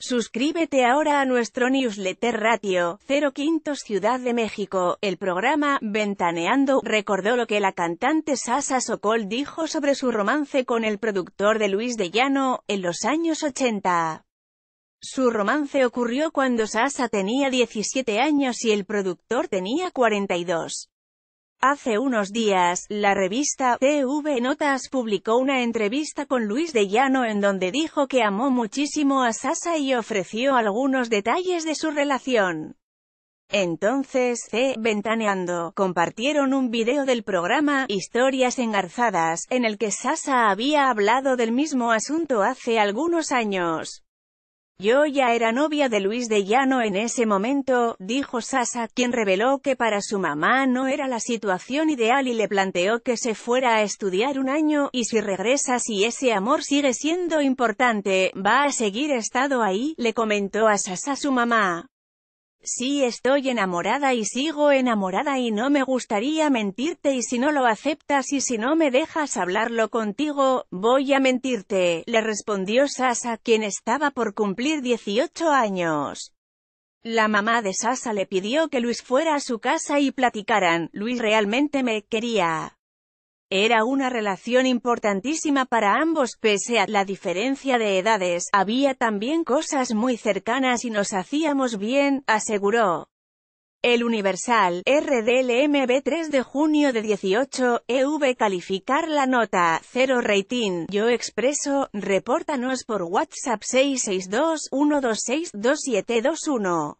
Suscríbete ahora a nuestro newsletter Ratio 05 Ciudad de México. El programa Ventaneando recordó lo que la cantante Sasa Sokol dijo sobre su romance con el productor de Luis de Llano en los años 80. Su romance ocurrió cuando Sasa tenía 17 años y el productor tenía 42. Hace unos días, la revista TV Notas publicó una entrevista con Luis de Llano en donde dijo que amó muchísimo a Sasa y ofreció algunos detalles de su relación. Entonces, C. Ventaneando, compartieron un video del programa, Historias Engarzadas, en el que Sasa había hablado del mismo asunto hace algunos años. Yo ya era novia de Luis de Llano en ese momento, dijo Sasa, quien reveló que para su mamá no era la situación ideal y le planteó que se fuera a estudiar un año, y si regresa si ese amor sigue siendo importante, va a seguir estado ahí, le comentó a Sasa su mamá. Sí estoy enamorada y sigo enamorada y no me gustaría mentirte y si no lo aceptas y si no me dejas hablarlo contigo, voy a mentirte, le respondió Sasa, quien estaba por cumplir 18 años. La mamá de Sasa le pidió que Luis fuera a su casa y platicaran, Luis realmente me quería. Era una relación importantísima para ambos pese a la diferencia de edades, había también cosas muy cercanas y nos hacíamos bien, aseguró. El Universal, RDLMB 3 de junio de 18, EV calificar la nota, 0 rating, yo expreso, repórtanos por WhatsApp 662 126 2721